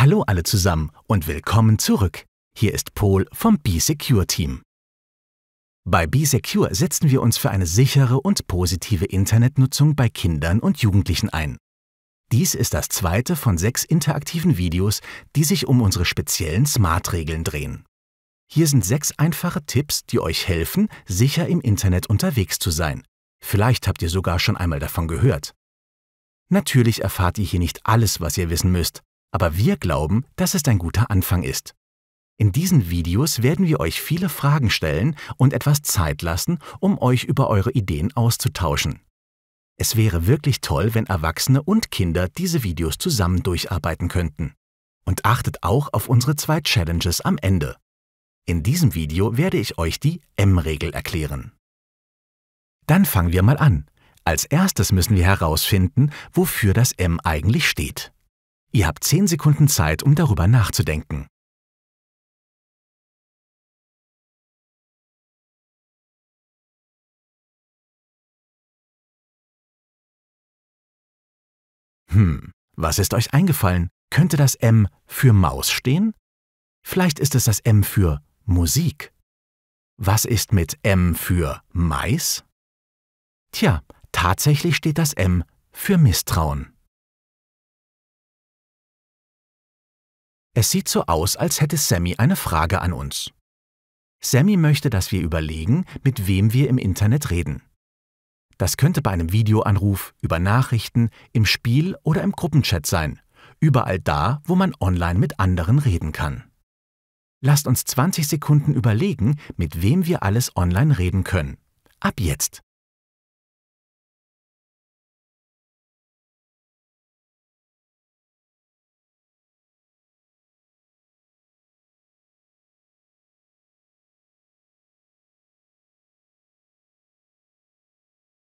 Hallo alle zusammen und willkommen zurück. Hier ist Paul vom B-Secure Team. Bei B-Secure setzen wir uns für eine sichere und positive Internetnutzung bei Kindern und Jugendlichen ein. Dies ist das zweite von sechs interaktiven Videos, die sich um unsere speziellen Smart-Regeln drehen. Hier sind sechs einfache Tipps, die euch helfen, sicher im Internet unterwegs zu sein. Vielleicht habt ihr sogar schon einmal davon gehört. Natürlich erfahrt ihr hier nicht alles, was ihr wissen müsst, aber wir glauben, dass es ein guter Anfang ist. In diesen Videos werden wir euch viele Fragen stellen und etwas Zeit lassen, um euch über eure Ideen auszutauschen. Es wäre wirklich toll, wenn Erwachsene und Kinder diese Videos zusammen durcharbeiten könnten. Und achtet auch auf unsere zwei Challenges am Ende. In diesem Video werde ich euch die M-Regel erklären. Dann fangen wir mal an. Als erstes müssen wir herausfinden, wofür das M eigentlich steht. Ihr habt 10 Sekunden Zeit, um darüber nachzudenken. Hm, was ist euch eingefallen? Könnte das M für Maus stehen? Vielleicht ist es das M für Musik. Was ist mit M für Mais? Tja, tatsächlich steht das M für Misstrauen. Es sieht so aus, als hätte Sammy eine Frage an uns. Sammy möchte, dass wir überlegen, mit wem wir im Internet reden. Das könnte bei einem Videoanruf, über Nachrichten, im Spiel oder im Gruppenchat sein. Überall da, wo man online mit anderen reden kann. Lasst uns 20 Sekunden überlegen, mit wem wir alles online reden können. Ab jetzt!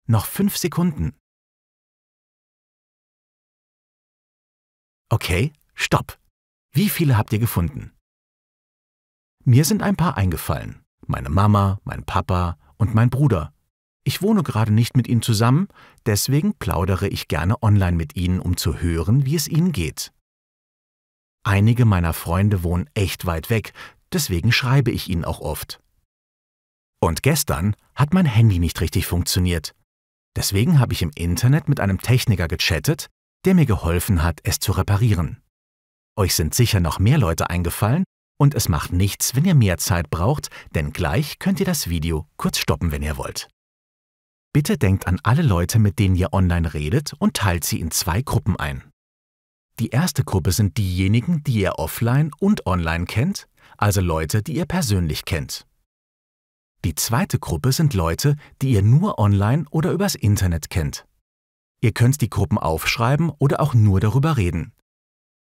Noch fünf Sekunden. Okay, stopp. Wie viele habt ihr gefunden? Mir sind ein paar eingefallen. Meine Mama, mein Papa und mein Bruder. Ich wohne gerade nicht mit ihnen zusammen, deswegen plaudere ich gerne online mit ihnen, um zu hören, wie es ihnen geht. Einige meiner Freunde wohnen echt weit weg, deswegen schreibe ich ihnen auch oft. Und gestern hat mein Handy nicht richtig funktioniert. Deswegen habe ich im Internet mit einem Techniker gechattet, der mir geholfen hat, es zu reparieren. Euch sind sicher noch mehr Leute eingefallen und es macht nichts, wenn ihr mehr Zeit braucht, denn gleich könnt ihr das Video kurz stoppen, wenn ihr wollt. Bitte denkt an alle Leute, mit denen ihr online redet und teilt sie in zwei Gruppen ein. Die erste Gruppe sind diejenigen, die ihr offline und online kennt, also Leute, die ihr persönlich kennt. Die zweite Gruppe sind Leute, die ihr nur online oder übers Internet kennt. Ihr könnt die Gruppen aufschreiben oder auch nur darüber reden.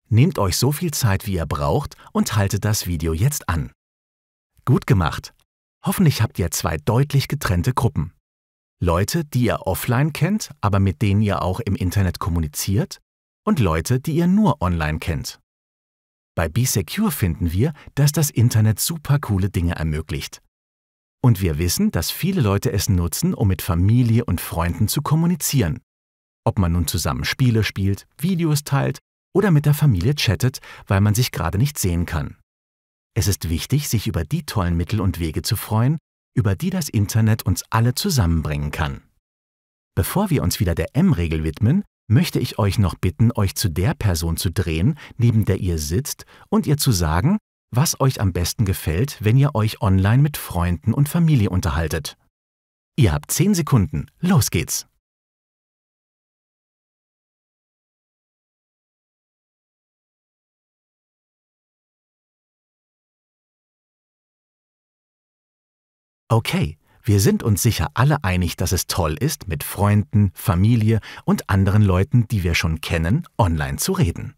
Nehmt euch so viel Zeit, wie ihr braucht und haltet das Video jetzt an. Gut gemacht! Hoffentlich habt ihr zwei deutlich getrennte Gruppen. Leute, die ihr offline kennt, aber mit denen ihr auch im Internet kommuniziert und Leute, die ihr nur online kennt. Bei BeSecure finden wir, dass das Internet super coole Dinge ermöglicht. Und wir wissen, dass viele Leute es nutzen, um mit Familie und Freunden zu kommunizieren. Ob man nun zusammen Spiele spielt, Videos teilt oder mit der Familie chattet, weil man sich gerade nicht sehen kann. Es ist wichtig, sich über die tollen Mittel und Wege zu freuen, über die das Internet uns alle zusammenbringen kann. Bevor wir uns wieder der M-Regel widmen, möchte ich euch noch bitten, euch zu der Person zu drehen, neben der ihr sitzt, und ihr zu sagen, was euch am besten gefällt, wenn ihr euch online mit Freunden und Familie unterhaltet. Ihr habt 10 Sekunden. Los geht's! Okay, wir sind uns sicher alle einig, dass es toll ist, mit Freunden, Familie und anderen Leuten, die wir schon kennen, online zu reden.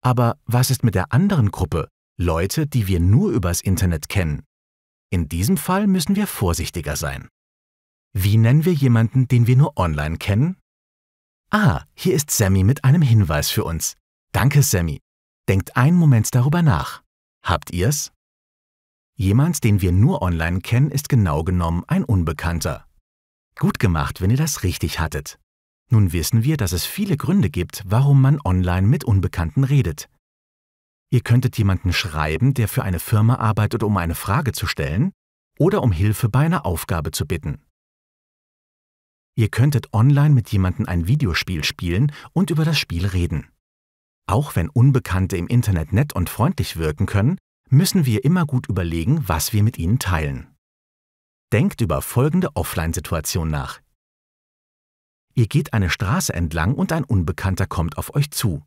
Aber was ist mit der anderen Gruppe, Leute, die wir nur übers Internet kennen. In diesem Fall müssen wir vorsichtiger sein. Wie nennen wir jemanden, den wir nur online kennen? Ah, hier ist Sammy mit einem Hinweis für uns. Danke, Sammy. Denkt einen Moment darüber nach. Habt ihr's? Jemand, den wir nur online kennen, ist genau genommen ein Unbekannter. Gut gemacht, wenn ihr das richtig hattet. Nun wissen wir, dass es viele Gründe gibt, warum man online mit Unbekannten redet. Ihr könntet jemanden schreiben, der für eine Firma arbeitet, um eine Frage zu stellen oder um Hilfe bei einer Aufgabe zu bitten. Ihr könntet online mit jemandem ein Videospiel spielen und über das Spiel reden. Auch wenn Unbekannte im Internet nett und freundlich wirken können, müssen wir immer gut überlegen, was wir mit ihnen teilen. Denkt über folgende Offline-Situation nach. Ihr geht eine Straße entlang und ein Unbekannter kommt auf euch zu.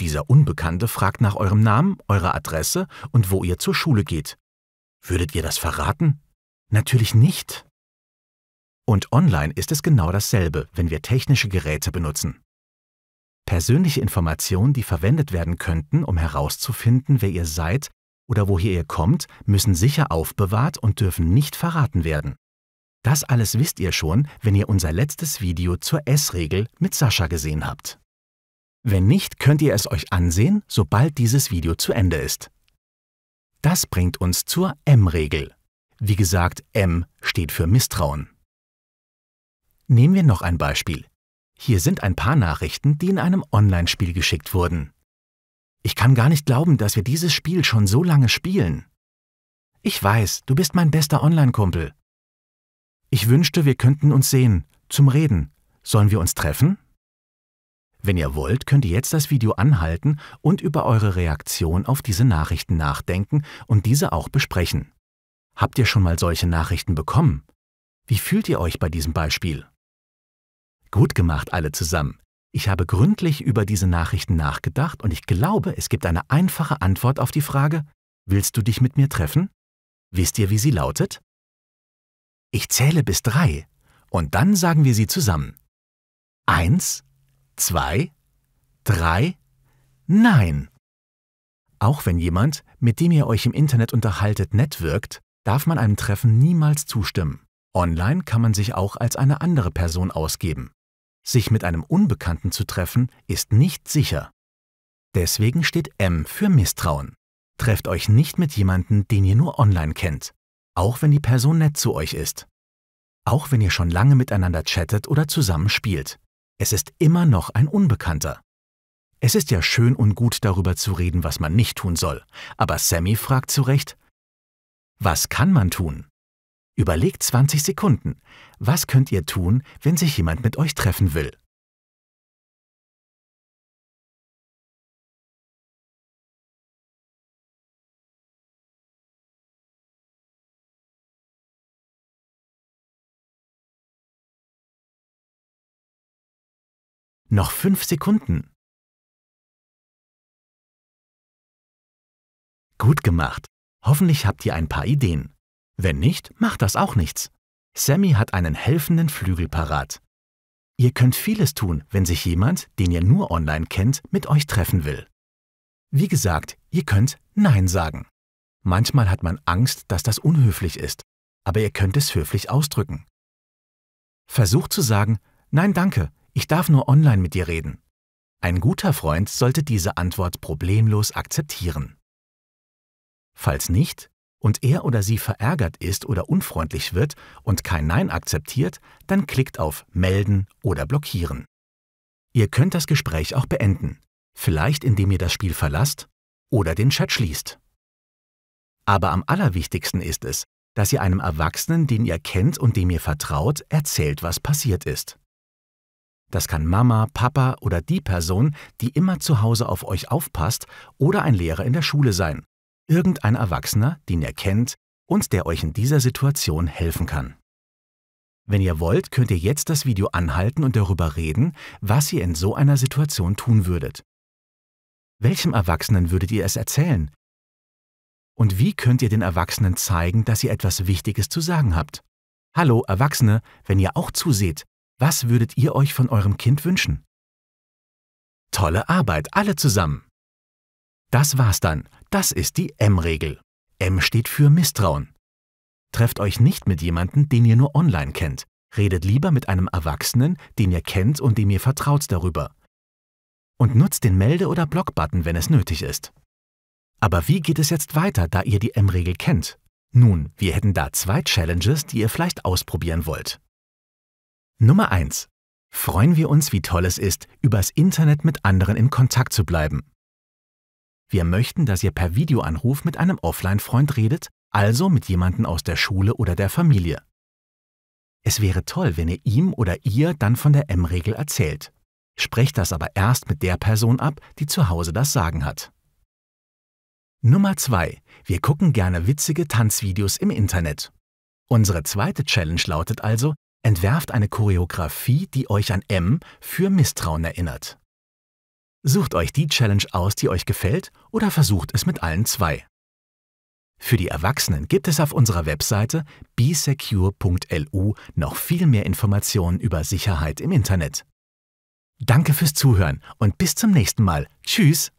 Dieser Unbekannte fragt nach eurem Namen, eurer Adresse und wo ihr zur Schule geht. Würdet ihr das verraten? Natürlich nicht. Und online ist es genau dasselbe, wenn wir technische Geräte benutzen. Persönliche Informationen, die verwendet werden könnten, um herauszufinden, wer ihr seid oder woher ihr kommt, müssen sicher aufbewahrt und dürfen nicht verraten werden. Das alles wisst ihr schon, wenn ihr unser letztes Video zur S-Regel mit Sascha gesehen habt. Wenn nicht, könnt ihr es euch ansehen, sobald dieses Video zu Ende ist. Das bringt uns zur M-Regel. Wie gesagt, M steht für Misstrauen. Nehmen wir noch ein Beispiel. Hier sind ein paar Nachrichten, die in einem Online-Spiel geschickt wurden. Ich kann gar nicht glauben, dass wir dieses Spiel schon so lange spielen. Ich weiß, du bist mein bester Online-Kumpel. Ich wünschte, wir könnten uns sehen, zum Reden. Sollen wir uns treffen? Wenn ihr wollt, könnt ihr jetzt das Video anhalten und über eure Reaktion auf diese Nachrichten nachdenken und diese auch besprechen. Habt ihr schon mal solche Nachrichten bekommen? Wie fühlt ihr euch bei diesem Beispiel? Gut gemacht alle zusammen. Ich habe gründlich über diese Nachrichten nachgedacht und ich glaube, es gibt eine einfache Antwort auf die Frage, willst du dich mit mir treffen? Wisst ihr, wie sie lautet? Ich zähle bis drei und dann sagen wir sie zusammen. Eins, zwei, drei, nein. Auch wenn jemand, mit dem ihr euch im Internet unterhaltet, nett wirkt, darf man einem Treffen niemals zustimmen. Online kann man sich auch als eine andere Person ausgeben. Sich mit einem Unbekannten zu treffen, ist nicht sicher. Deswegen steht M für Misstrauen. Trefft euch nicht mit jemandem, den ihr nur online kennt, auch wenn die Person nett zu euch ist. Auch wenn ihr schon lange miteinander chattet oder zusammen spielt. Es ist immer noch ein Unbekannter. Es ist ja schön und gut darüber zu reden, was man nicht tun soll, aber Sammy fragt zu Recht, was kann man tun? Überlegt 20 Sekunden, was könnt ihr tun, wenn sich jemand mit euch treffen will? Noch fünf Sekunden. Gut gemacht. Hoffentlich habt ihr ein paar Ideen. Wenn nicht, macht das auch nichts. Sammy hat einen helfenden Flügel parat. Ihr könnt vieles tun, wenn sich jemand, den ihr nur online kennt, mit euch treffen will. Wie gesagt, ihr könnt Nein sagen. Manchmal hat man Angst, dass das unhöflich ist, aber ihr könnt es höflich ausdrücken. Versucht zu sagen, Nein danke, ich darf nur online mit dir reden. Ein guter Freund sollte diese Antwort problemlos akzeptieren. Falls nicht und er oder sie verärgert ist oder unfreundlich wird und kein Nein akzeptiert, dann klickt auf Melden oder Blockieren. Ihr könnt das Gespräch auch beenden, vielleicht indem ihr das Spiel verlasst oder den Chat schließt. Aber am allerwichtigsten ist es, dass ihr einem Erwachsenen, den ihr kennt und dem ihr vertraut, erzählt, was passiert ist. Das kann Mama, Papa oder die Person, die immer zu Hause auf euch aufpasst, oder ein Lehrer in der Schule sein. Irgendein Erwachsener, den ihr kennt und der euch in dieser Situation helfen kann. Wenn ihr wollt, könnt ihr jetzt das Video anhalten und darüber reden, was ihr in so einer Situation tun würdet. Welchem Erwachsenen würdet ihr es erzählen? Und wie könnt ihr den Erwachsenen zeigen, dass ihr etwas Wichtiges zu sagen habt? Hallo Erwachsene, wenn ihr auch zuseht, was würdet ihr euch von eurem Kind wünschen? Tolle Arbeit, alle zusammen! Das war's dann. Das ist die M-Regel. M steht für Misstrauen. Trefft euch nicht mit jemandem, den ihr nur online kennt. Redet lieber mit einem Erwachsenen, den ihr kennt und dem ihr vertraut darüber. Und nutzt den Melde- oder Block-Button, wenn es nötig ist. Aber wie geht es jetzt weiter, da ihr die M-Regel kennt? Nun, wir hätten da zwei Challenges, die ihr vielleicht ausprobieren wollt. Nummer 1. Freuen wir uns, wie toll es ist, übers Internet mit anderen in Kontakt zu bleiben. Wir möchten, dass ihr per Videoanruf mit einem Offline-Freund redet, also mit jemandem aus der Schule oder der Familie. Es wäre toll, wenn ihr ihm oder ihr dann von der M-Regel erzählt. Sprecht das aber erst mit der Person ab, die zu Hause das Sagen hat. Nummer 2. Wir gucken gerne witzige Tanzvideos im Internet. Unsere zweite Challenge lautet also, entwerft eine Choreografie, die euch an M für Misstrauen erinnert. Sucht euch die Challenge aus, die euch gefällt, oder versucht es mit allen zwei. Für die Erwachsenen gibt es auf unserer Webseite bsecure.lu noch viel mehr Informationen über Sicherheit im Internet. Danke fürs Zuhören und bis zum nächsten Mal. Tschüss!